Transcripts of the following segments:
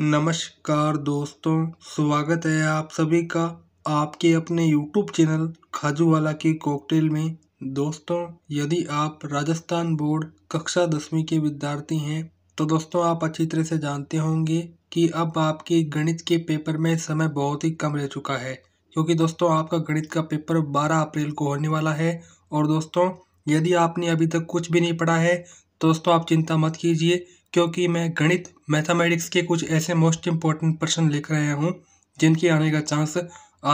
नमस्कार दोस्तों स्वागत है आप सभी का आपके अपने यूट्यूब चैनल खाजूवाला की कॉकटेल में दोस्तों यदि आप राजस्थान बोर्ड कक्षा दसवीं के विद्यार्थी हैं तो दोस्तों आप अच्छी तरह से जानते होंगे कि अब आपके गणित के पेपर में समय बहुत ही कम रह चुका है क्योंकि दोस्तों आपका गणित का पेपर 12 अप्रैल को होने वाला है और दोस्तों यदि आपने अभी तक कुछ भी नहीं पढ़ा है तो दोस्तों आप चिंता मत कीजिए क्योंकि मैं गणित मैथमेटिक्स के कुछ ऐसे मोस्ट इम्पॉर्टेंट प्रश्न लेकर आया हूँ जिनके आने का चांस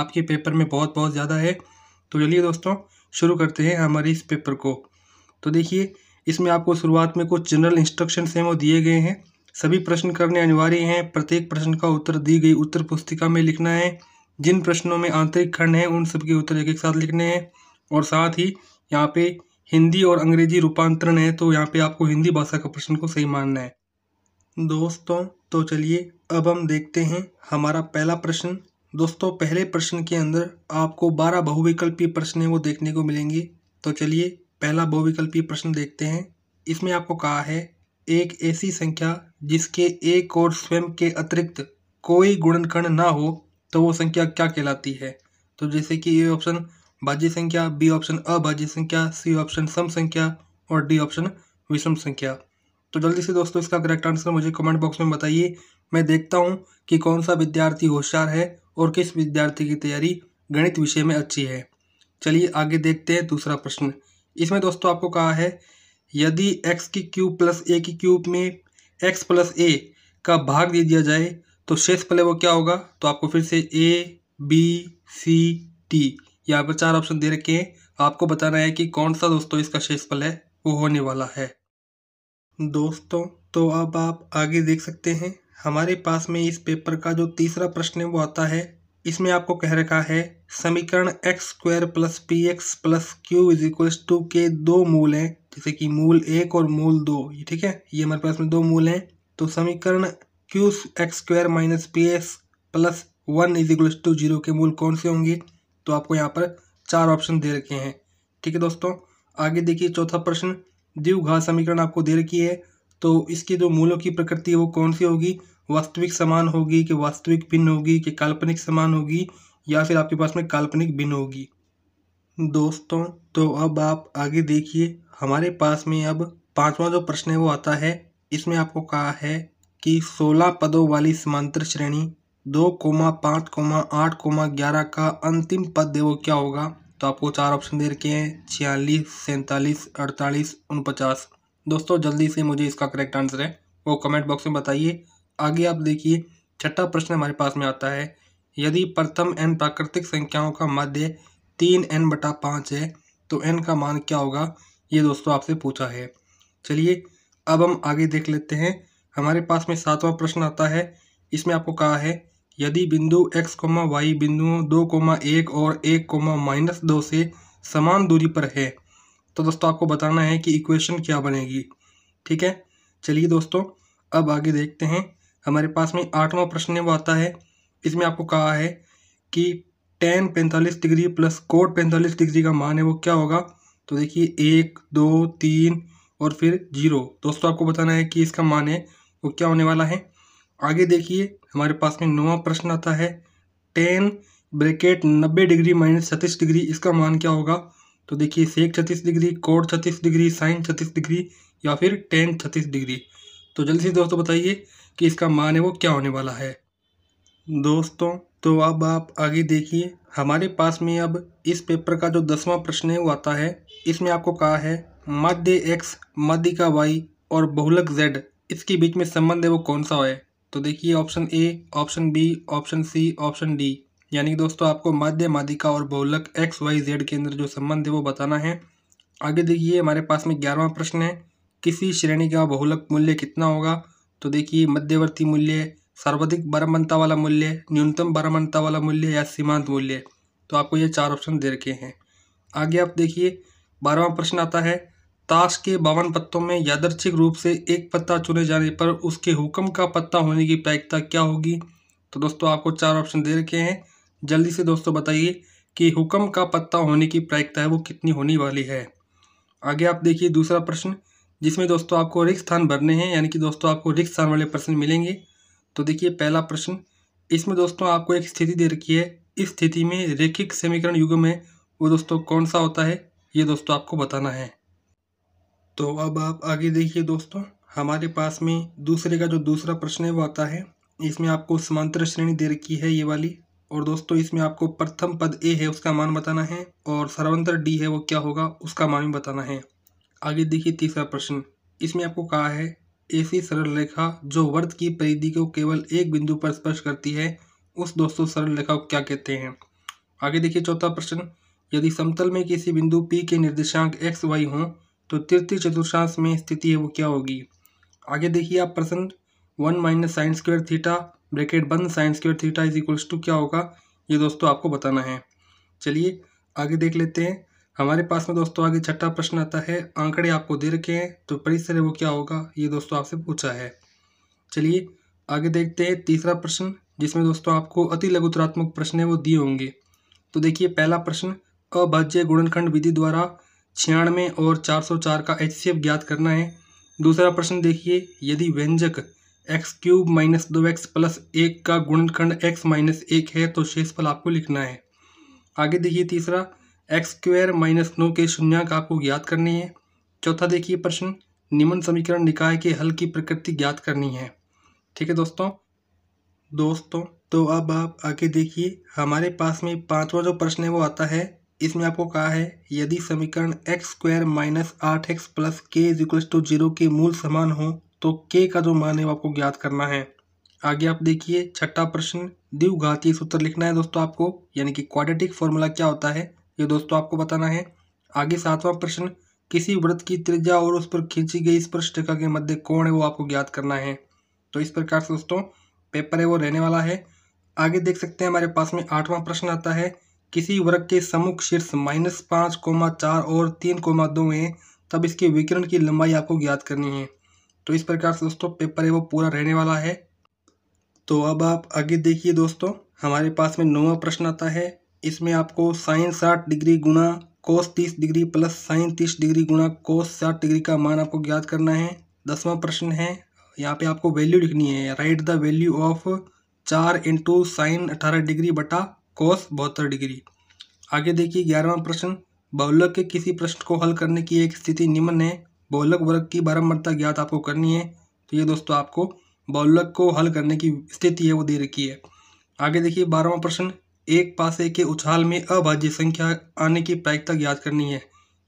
आपके पेपर में बहुत बहुत ज़्यादा है तो चलिए दोस्तों शुरू करते हैं हमारे इस पेपर को तो देखिए इसमें आपको शुरुआत में कुछ जनरल इंस्ट्रक्शन हैं वो दिए गए हैं सभी प्रश्न करने अनिवार्य हैं प्रत्येक प्रश्न का उत्तर दी गई उत्तर पुस्तिका में लिखना है जिन प्रश्नों में आंतरिक खंड हैं उन सबके उत्तर एक एक साथ लिखने हैं और साथ ही यहाँ पे हिंदी और अंग्रेजी रूपांतरण है तो यहाँ पे आपको हिंदी भाषा का प्रश्न को सही मानना है दोस्तों तो चलिए अब हम देखते हैं हमारा पहला प्रश्न दोस्तों पहले प्रश्न के अंदर आपको बारह बहुविकल्पीय प्रश्न है वो देखने को मिलेंगे तो चलिए पहला बहुविकल्पीय प्रश्न देखते हैं इसमें आपको कहा है एक ऐसी संख्या जिसके एक और स्वयं के अतिरिक्त कोई गुणनखंड ना हो तो वो संख्या क्या कहलाती है तो जैसे कि ये ऑप्शन भाज्य संख्या बी ऑप्शन अभाज्य संख्या सी ऑप्शन सम संख्या और डी ऑप्शन विषम संख्या तो जल्दी से दोस्तों इसका करेक्ट आंसर मुझे कमेंट बॉक्स में बताइए मैं देखता हूँ कि कौन सा विद्यार्थी होशियार है और किस विद्यार्थी की तैयारी गणित विषय में अच्छी है चलिए आगे देखते हैं दूसरा प्रश्न इसमें दोस्तों आपको कहा है यदि x की क्यूब प्लस ए की क्यूब में x प्लस ए का भाग दे दिया जाए तो शेष पहले वो क्या होगा तो आपको फिर से ए बी सी टी यहाँ पर चार ऑप्शन दे रखे हैं आपको बताना है कि कौन सा दोस्तों इसका शेषफल है वो होने वाला है दोस्तों तो अब आप आगे देख सकते हैं हमारे पास में इस पेपर का जो तीसरा प्रश्न है वो आता है इसमें आपको कह रखा है समीकरण x square plus p x plus q is equal to के दो मूल हैं जैसे कि मूल एक और मूल दो ये ठीक है ये हमारे पास में दो मूल हैं तो समीकरण q x square minus p x plus one is equal to zero के मूल कौन से होंगे तो आपको यहाँ पर चार ऑप्शन दे रखे हैं ठीक है दोस्तों आगे देखिए चौथा प्रश्न द्विघात समीकरण आपको दे रखी है तो इसकी जो मूलों की प्रकृति है वो कौन सी होगी वास्तविक समान होगी कि वास्तविक भिन्न होगी कि काल्पनिक समान होगी या फिर आपके पास में काल्पनिक भिन्न होगी दोस्तों तो अब आप आगे देखिए हमारे पास में अब पांचवा जो प्रश्न है वो आता है इसमें आपको कहा है कि सोलह पदों वाली समांतर श्रेणी दो कोमा पाँच कोमा आठ कोमा ग्यारह का अंतिम पद है वो क्या होगा तो आपको चार ऑप्शन दे रखे हैं छियालीस सैंतालीस अड़तालीस उनपचास दोस्तों जल्दी से मुझे इसका करेक्ट आंसर है वो कमेंट बॉक्स में बताइए आगे आप देखिए छठा प्रश्न हमारे पास में आता है यदि प्रथम एन प्राकृतिक संख्याओं का मध्य तीन एन बटा पाँच है तो एन का मान क्या होगा ये दोस्तों आपसे पूछा है चलिए अब हम आगे देख लेते हैं हमारे पास में सातवां प्रश्न आता है इसमें आपको कहा है यदि बिंदु x, y बिंदुओं दो एक और एक माइनस दो से समान दूरी पर है तो दोस्तों आपको बताना है कि इक्वेशन क्या बनेगी ठीक है चलिए दोस्तों अब आगे देखते हैं हमारे पास में आठवां प्रश्न वो आता है इसमें आपको कहा है कि टेन पैंतालीस डिग्री प्लस कोट पैंतालीस डिग्री का मान है वो क्या होगा तो देखिए एक दो तीन और फिर जीरो दोस्तों आपको बताना है कि इसका मान है वो क्या होने वाला है आगे देखिए हमारे पास में नवा प्रश्न आता है टेन ब्रेकेट नब्बे डिग्री माइनस छत्तीस डिग्री इसका मान क्या होगा तो देखिए सेक छत्तीस डिग्री कोड छत्तीस डिग्री साइन छत्तीस डिग्री या फिर टेन छत्तीस डिग्री तो जल्दी से दोस्तों बताइए कि इसका मान है वो क्या होने वाला है दोस्तों तो अब आप आगे देखिए हमारे पास में अब इस पेपर का जो दसवां प्रश्न है वो आता है इसमें आपको कहा है माध्य एक्स का वाई और बहुलक जेड इसके बीच में संबंध है वो कौन सा है तो देखिए option A option B option C option D यानी कि दोस्तों आपको माध्य मादिका और बहुलक एक्स वाई जेड के अंदर जो संबंध है वो बताना है आगे देखिए हमारे पास में ग्यारहवा प्रश्न है किसी श्रेणी का बहुलक मूल्य कितना होगा तो देखिए मध्यवर्ती मूल्य सर्वाधिक बरमनता वाला मूल्य न्यूनतम बरमनता वाला मूल्य या सीमांत मूल्य तो आपको ये चार ऑप्शन दे रखे हैं आगे आप देखिए बारहवा प्रश्न आता है ताश के बावन पत्तों में यादर्चिक रूप से एक पत्ता चुने जाने पर उसके हुक्म का पत्ता होने की प्रायिकता क्या होगी तो दोस्तों आपको चार ऑप्शन दे रखे हैं जल्दी से दोस्तों बताइए कि हुक्म का पत्ता होने की प्रायिकता है वो कितनी होने वाली है आगे आप देखिए दूसरा प्रश्न जिसमें दोस्तों आपको रिक्त स्थान भरने हैं यानी कि दोस्तों आपको रिक्त स्थान वाले प्रश्न मिलेंगे तो देखिए पहला प्रश्न इसमें दोस्तों आपको एक स्थिति दे रखी है इस स्थिति में रेखिक समीकरण युग में वो दोस्तों कौन सा होता है ये दोस्तों आपको बताना है तो अब आप आगे देखिए दोस्तों हमारे पास में दूसरे का जो दूसरा प्रश्न है वो आता है इसमें आपको समांतर श्रेणी दे रखी है ये वाली और दोस्तों इसमें आपको प्रथम पद ए है उसका मान बताना है और सर्वंतर डी है वो क्या होगा उसका मान भी बताना है आगे देखिए तीसरा प्रश्न इसमें आपको कहा है ऐसी सरल रेखा जो वर्त की परिधि को केवल एक बिंदु पर स्पर्श करती है उस दोस्तों सरल रेखा को क्या कहते हैं आगे देखिए चौथा प्रश्न यदि समतल में किसी बिंदु पी के निर्देशांक एक्स वाई हों तो तृतीय चतुर्थांश में स्थिति है वो क्या होगी आगे देखिए आप प्रश्न one minus sine square theta bracket बंद sine square theta is equals to क्या होगा ये दोस्तों आपको बताना है चलिए आगे देख लेते हैं हमारे पास में दोस्तों आगे छठा प्रश्न आता है आंकड़े आपको दे रखे हैं तो परिसर है वो क्या होगा ये दोस्तों आपसे पूछा है चलिए आगे देखते हैं तीसरा प्रश्न जिसमें दोस्तों आपको अति लघुतरात्मक प्रश्न है वो दिए होंगे तो देखिए पहला प्रश्न अभाज्य गुणनखंड विधि द्वारा छियानवे और 404 का एच ज्ञात करना है दूसरा प्रश्न देखिए यदि व्यंजक एक्स क्यूब माइनस दो एक्स प्लस एक का गुणनखंड एक्स माइनस एक है तो शेषफल आपको लिखना है आगे देखिए तीसरा एक्स स्क्वेयर माइनस नौ के शून्यांक आपको ज्ञात करनी है चौथा देखिए प्रश्न निम्न समीकरण निकाय के हल की प्रकृति ज्ञात करनी है ठीक है दोस्तों दोस्तों तो अब आप आगे देखिए हमारे पास में पाँचवा जो प्रश्न है वो आता है इसमें आपको कहा है यदि समीकरण एक्स स्क्वायर माइनस आठ x plus k is equals to zero के मूल समान हो तो के का जो मान है वो आपको ज्ञात करना है आगे आप देखिए छठा प्रश्न द्विघातीय सूत्र लिखना है दोस्तों आपको यानी कि क्वाड्रेटिक फॉर्मूला क्या होता है ये दोस्तों आपको बताना है आगे सातवां प्रश्न किसी व्रत की त्रिज्या और उस पर खींची गई स्पृष्टिका के मध्य कोण है वो आपको ज्ञात करना है तो इस प्रकार से दोस्तों पेपर है वो रहने वाला है आगे देख सकते हैं हमारे पास में आठवां प्रश्न आता है किसी वर्ग के सम्मुख शीर्ष माइनस पाँच कोमा चार और तीन कोमा दो है तब इसके विकिरण की लंबाई आपको ज्ञात करनी है तो इस प्रकार से दोस्तों पेपर है वो पूरा रहने वाला है तो अब आप आगे देखिए दोस्तों हमारे पास में नौवा प्रश्न आता है इसमें आपको साइन साठ डिग्री गुना कोस तीस डिग्री प्लस साइन तीस डिग्री गुना कोस साठ डिग्री का मान आपको ज्ञात करना है दसवां प्रश्न है यहाँ पे आपको वैल्यू लिखनी है राइट द वैल्यू ऑफ चार इंटू साइन अठारह डिग्री बटा कोस बहत्तर डिग्री आगे देखिए ग्यारहवा प्रश्न बहुलक के किसी प्रश्न को हल करने की एक स्थिति निम्न है बहुलक वर्ग की बारम्बारता ज्ञात आपको करनी है तो ये दोस्तों आपको बहुलक को हल करने की स्थिति है वो दे रखी है आगे देखिए बारहवा प्रश्न एक पासे के उछाल में अभाज्य संख्या आने की प्रायिकता ज्ञात करनी है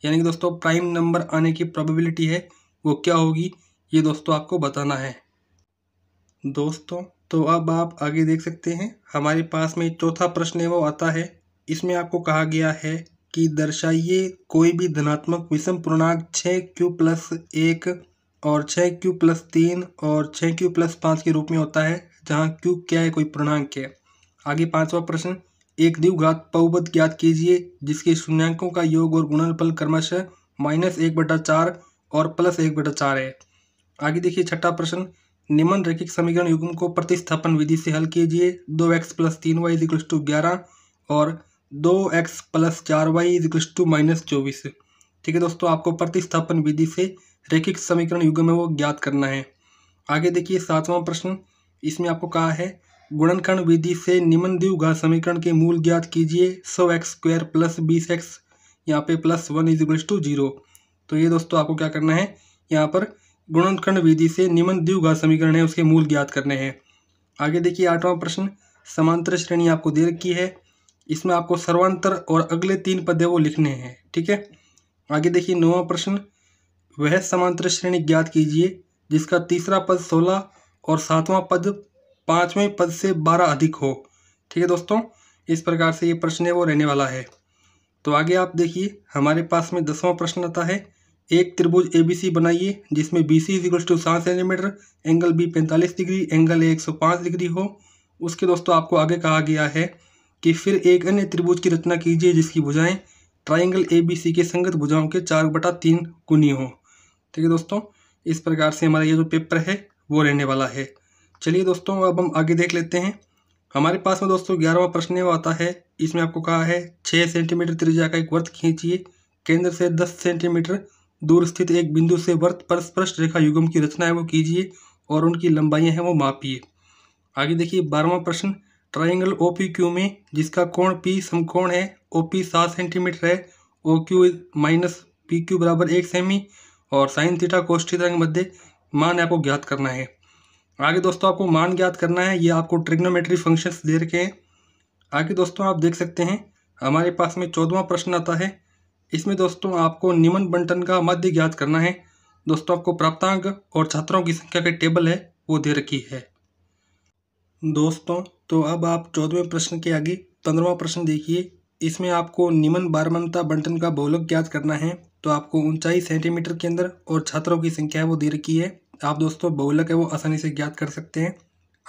यानी कि दोस्तों प्राइम नंबर आने की प्रोबेबिलिटी है वो क्या होगी ये दोस्तों आपको बताना है दोस्तों तो अब आप आगे देख सकते हैं हमारे पास में चौथा प्रश्न है वो आता है इसमें आपको कहा गया है कि दर्शाइए कोई भी धनात्मक विषम पूर्णांक छः क्यू प्लस एक और छः क्यू प्लस तीन और छः क्यू प्लस पाँच के रूप में होता है जहाँ क्यू क्या है कोई पूर्णांक है आगे पांचवा प्रश्न एक द्विघात पौबद ज्ञात कीजिए जिसके शून्यांकों का योग और गुणनफल क्रमश माइनस एक बटा चार और प्लस एक बटा चार है आगे देखिए छठा प्रश्न रेखिक समीकरण युग्म को प्रतिस्थापन विधि से हल कीजिए दो एक्स प्लस तीन वाई इजिक्ल टू ग्यारह और दो एक्स प्लस चार वाई इजिक्ल टू माइनस चौबीस ठीक है दोस्तों आपको प्रतिस्थापन विधि से रेखिक समीकरण युग में वो ज्ञात करना है आगे देखिए सातवां प्रश्न इसमें आपको कहा है गुणनखंड विधि से निम्न द्विघात समीकरण के मूल ज्ञात कीजिए सौ एक्स स्क्वायर प्लस बीस एक्स यहाँ पे plus one is equals to zero तो ये दोस्तों आपको क्या करना है यहाँ पर गुणनखंड विधि से निम्न द्विघात समीकरण है उसके मूल ज्ञात करने हैं आगे देखिए आठवां प्रश्न समांतर श्रेणी आपको दे रखी है इसमें आपको सर्वांतर और अगले तीन पद वो लिखने हैं ठीक है आगे देखिए नौवा प्रश्न वह समांतर श्रेणी ज्ञात कीजिए जिसका तीसरा पद सोलह और सातवां पद पाँचवें पद से बारह अधिक हो ठीक है दोस्तों इस प्रकार से ये प्रश्न है वो रहने वाला है तो आगे आप देखिए हमारे पास में दसवां प्रश्न आता है एक त्रिभुज सी बनाइए जिसमें बी सी इजिकल्स टू सात सेंटीमीटर एंगल बी पैंतालीस डिग्री एंगल ए एक सौ पाँच डिग्री हो उसके दोस्तों आपको आगे कहा गया है कि फिर एक अन्य त्रिभुज की रचना कीजिए जिसकी भुजाएं ट्राइंगल ए बी सी के संगत भुजाओं के चार बटा तीन गुनी हों ठीक है दोस्तों इस प्रकार से हमारा ये जो पेपर है वो रहने वाला है चलिए दोस्तों अब हम आगे देख लेते हैं हमारे पास में दोस्तों ग्यारहवा प्रश्न वो आता है इसमें आपको कहा है छः सेंटीमीटर त्रिज्या का एक वर्त खींचिए केंद्र से दस सेंटीमीटर दूर स्थित एक बिंदु से वर्त पर स्पष्ट रेखा युगम की रचना है वो कीजिए और उनकी लंबाइयाँ हैं वो मापिए आगे देखिए बारहवा प्रश्न ट्राइंगल ओ पी क्यू में जिसका कोण पी समकोण है ओ पी सात सेंटीमीटर है O Q minus P Q बराबर एक सेमी और साइन थीटा कोष्ठीता के मध्य मान आपको ज्ञात करना है आगे दोस्तों आपको मान ज्ञात करना है ये आपको ट्रिग्नोमेट्री फंक्शंस दे रखे हैं आगे दोस्तों आप देख सकते हैं हमारे पास में चौदवा प्रश्न आता है इसमें दोस्तों आपको निम्न बंटन का माध्य ज्ञात करना है दोस्तों आपको प्राप्तांक और छात्रों की संख्या के टेबल है वो दे रखी है दोस्तों तो अब आप चौदहवें प्रश्न के आगे पंद्रवा प्रश्न देखिए इसमें आपको निम्न बारमनता बंटन का बहुलक ज्ञात करना है तो आपको ऊंचाई सेंटीमीटर के अंदर और छात्रों की संख्या है वो दे रखी है आप दोस्तों बहुलक है वो आसानी से ज्ञात कर सकते हैं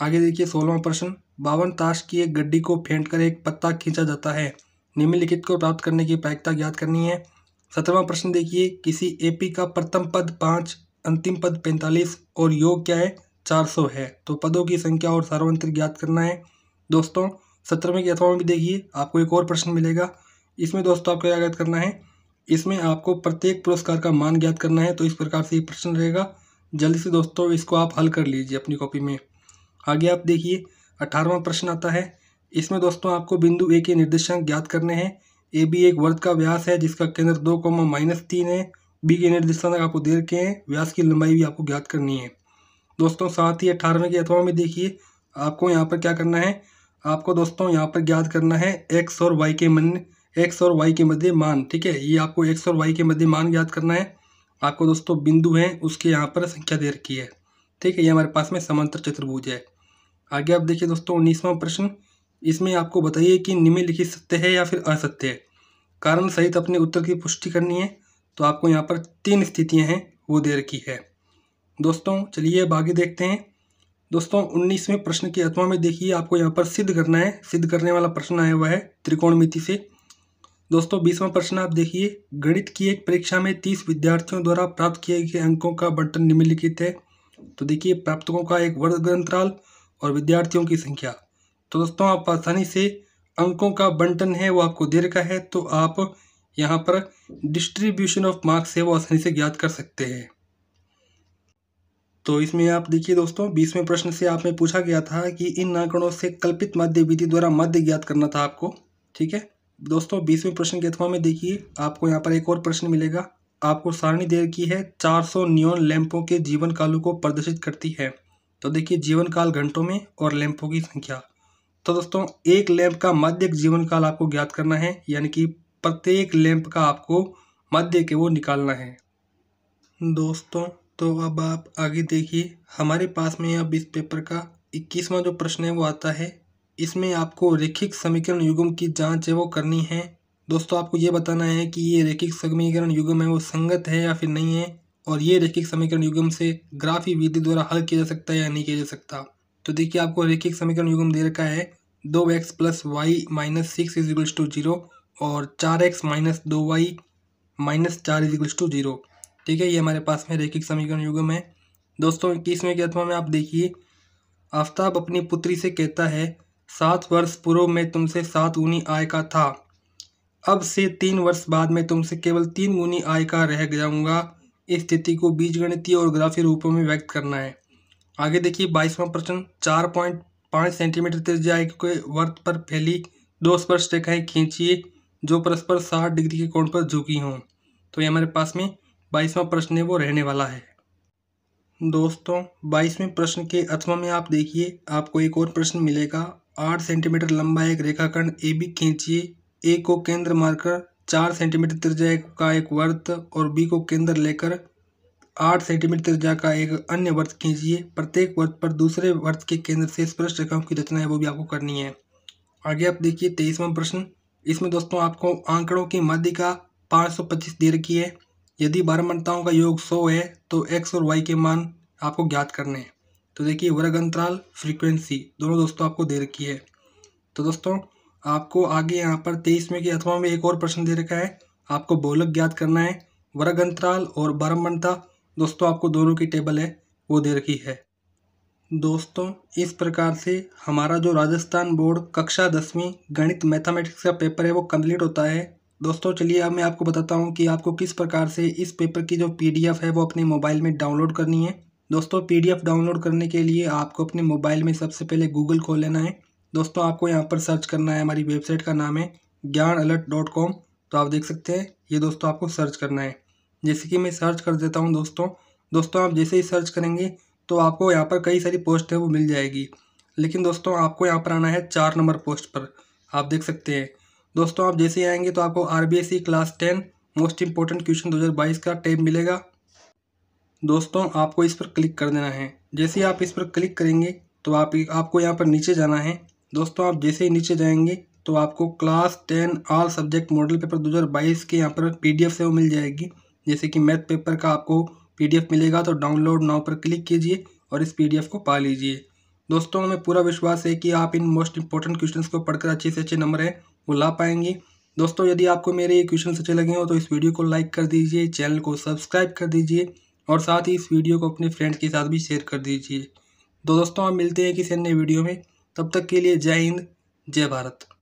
आगे देखिए सोलहवा प्रश्न बावन ताश की एक गड्डी को फेंट कर एक पत्ता खींचा जाता है निम्नलिखित को प्राप्त करने की प्रायिकता ज्ञात करनी है सत्रहवा प्रश्न देखिए किसी एपी का प्रथम पद पाँच अंतिम पद पैंतालीस और योग क्या है चार सौ है तो पदों की संख्या और सार्वंत्रिक ज्ञात करना है दोस्तों सत्रहवें की अथवा में भी देखिए आपको एक और प्रश्न मिलेगा इसमें दोस्तों आपको क्या ज्ञात करना है इसमें आपको प्रत्येक पुरस्कार का मान ज्ञात करना है तो इस प्रकार से ये प्रश्न रहेगा जल्दी से दोस्तों इसको आप हल कर लीजिए अपनी कॉपी में आगे आप देखिए अठारहवा प्रश्न आता है इसमें दोस्तों आपको बिंदु ए के निर्देशांक ज्ञात करने हैं ए बी एक वर्ग का व्यास है जिसका केंद्र दो कोमा माइनस तीन है बी के निर्देशांक आपको दे रखे हैं व्यास की लंबाई भी आपको ज्ञात करनी है दोस्तों साथ ही अठारहवें के अथवा में देखिए आपको यहाँ पर क्या करना है आपको दोस्तों यहाँ पर ज्ञात करना है एक्स और वाई के मन एक्स और वाई के मध्य मान ठीक है ये आपको एक्स और वाई के मध्य मान ज्ञात करना है आपको दोस्तों बिंदु हैं उसके यहाँ पर संख्या दे रखी है ठीक है ये हमारे पास में समांतर चतुर्भुज है आगे आप देखिए दोस्तों उन्नीसवां प्रश्न इसमें आपको बताइए कि निम्नलिखित सत्य है या फिर असत्य है कारण सहित अपने उत्तर की पुष्टि करनी है तो आपको यहाँ पर तीन स्थितियाँ हैं वो दे रखी है दोस्तों चलिए अब आगे देखते हैं दोस्तों उन्नीसवें प्रश्न की अथवा में देखिए आपको यहाँ पर सिद्ध करना है सिद्ध करने वाला प्रश्न आया हुआ है त्रिकोणमिति से दोस्तों बीसवां प्रश्न आप देखिए गणित की एक परीक्षा में तीस विद्यार्थियों द्वारा प्राप्त किए गए अंकों का बंटन निम्नलिखित है तो देखिए प्राप्तकों का एक वर्ग अंतराल और विद्यार्थियों की संख्या तो दोस्तों आप आसानी से अंकों का बंटन है वो आपको दे रखा है तो आप यहाँ पर डिस्ट्रीब्यूशन ऑफ मार्क्स है वो आसानी से ज्ञात कर सकते हैं तो इसमें आप देखिए दोस्तों बीसवें प्रश्न से आपने पूछा गया था कि इन आंकड़ों से कल्पित माध्य विधि द्वारा माध्य ज्ञात करना था आपको ठीक है दोस्तों बीसवें प्रश्न के अथवा में देखिए आपको यहाँ पर एक और प्रश्न मिलेगा आपको सारणी देर की है 400 न्योन लैंपों के जीवन कालों को प्रदर्शित करती है तो देखिए जीवन काल घंटों में और लैंपों की संख्या तो दोस्तों एक लैंप का माध्यक जीवन काल आपको ज्ञात करना है यानी कि प्रत्येक लैंप का आपको माध्य के वो निकालना है दोस्तों तो अब आप आगे देखिए हमारे पास में अब इस पेपर का इक्कीसवां जो प्रश्न है वो आता है इसमें आपको रेखिक समीकरण युगम की जांच है वो करनी है दोस्तों आपको ये बताना है कि ये रेखिक समीकरण युगम है वो संगत है या फिर नहीं है और ये रेखिक समीकरण युगम से ग्राफी विधि द्वारा हल किया जा सकता है या नहीं किया जा सकता तो देखिए आपको रेखिक समीकरण युगम दे रखा है दो x plus y minus six is equals to zero और चार एक्स माइनस दो वाई माइनस चार इजिकल्स टू जीरो ठीक है ये हमारे पास में रेखिक समीकरण युगम है दोस्तों इक्कीसवें अथवा में आप देखिए आफ्ताब अपनी पुत्री से कहता है सात वर्ष पूर्व में तुमसे सात गुनी आय का था अब से तीन वर्ष बाद में तुमसे केवल तीन गुनी आय का रह जाऊँगा इस स्थिति को बीजगणितीय और ग्राफी रूपों में व्यक्त करना है आगे देखिए बाईसवां प्रश्न चार पॉइंट पाँच सेंटीमीटर त्रिज्या के वर्त पर फैली दो स्पर्श रेखाएं खींचिए जो परस्पर साठ डिग्री के कोण पर झुकी हों तो ये हमारे पास में बाईसवां प्रश्न है वो रहने वाला है दोस्तों बाईसवें प्रश्न के अथवा में आप देखिए आपको एक और प्रश्न मिलेगा आठ सेंटीमीटर लंबा एक रेखाखंड ए बी खींचिए ए को केंद्र मारकर चार सेंटीमीटर त्रिज्या का एक वर्त और बी को केंद्र लेकर आठ सेंटीमीटर त्रिज्या का एक अन्य वर्त खींचिए प्रत्येक वर्त पर दूसरे वर्त के केंद्र से स्पर्श रेखाओं की रचना है वो भी आपको करनी है आगे आप देखिए तेईसवा प्रश्न इसमें दोस्तों आपको आंकड़ों की का पाँच सौ पच्चीस दे रखी है यदि बारंबारताओं का योग सौ है तो एक्स और वाई के मान आपको ज्ञात करने हैं तो देखिए वर्ग अंतराल फ्रीक्वेंसी दोनों दोस्तों आपको दे रखी है तो दोस्तों आपको आगे यहाँ पर तेईस में के अथवा में एक और प्रश्न दे रखा है आपको बोलक ज्ञात करना है वर्ग अंतराल और बारंबनता दोस्तों आपको दोनों की टेबल है वो दे रखी है दोस्तों इस प्रकार से हमारा जो राजस्थान बोर्ड कक्षा दसवीं गणित मैथमेटिक्स का पेपर है वो कंप्लीट होता है दोस्तों चलिए अब मैं आपको बताता हूँ कि आपको किस प्रकार से इस पेपर की जो पीडीएफ है वो अपने मोबाइल में डाउनलोड करनी है दोस्तों पीडीएफ डाउनलोड करने के लिए आपको अपने मोबाइल में सबसे पहले गूगल खोल लेना है दोस्तों आपको यहाँ पर सर्च करना है हमारी वेबसाइट का नाम है ज्ञान अलर्ट डॉट कॉम तो आप देख सकते हैं ये दोस्तों आपको सर्च करना है जैसे कि मैं सर्च कर देता हूँ दोस्तों दोस्तों आप जैसे ही सर्च करेंगे तो आपको यहाँ पर कई सारी पोस्ट है वो मिल जाएगी लेकिन दोस्तों आपको यहाँ पर आना है चार नंबर पोस्ट पर आप देख सकते हैं दोस्तों आप जैसे ही आएंगे तो आपको आर class ten most important question दो का टेप मिलेगा दोस्तों आपको इस पर क्लिक कर देना है जैसे ही आप इस पर क्लिक करेंगे तो आप आपको यहाँ पर नीचे जाना है दोस्तों आप जैसे ही नीचे जाएंगे तो आपको class ten all subject model paper बाईस के यहाँ पर पी एफ से वो मिल जाएगी जैसे कि मैथ पेपर का आपको पीडीएफ मिलेगा तो डाउनलोड नाउ पर क्लिक कीजिए और इस पीडीएफ को पा लीजिए दोस्तों हमें पूरा विश्वास है कि आप इन मोस्ट इंपॉर्टेंट क्वेश्चन को पढ़कर अच्छे से अच्छे नंबर हैं वो ला पाएंगे दोस्तों यदि आपको मेरे ये क्वेश्चन अच्छे लगे हो तो इस वीडियो को लाइक कर दीजिए चैनल को सब्सक्राइब कर दीजिए और साथ ही इस वीडियो को अपने फ्रेंड्स के साथ भी शेयर कर दीजिए तो दोस्तों हम मिलते हैं किसी अन्य वीडियो में तब तक के लिए जय हिंद जय भारत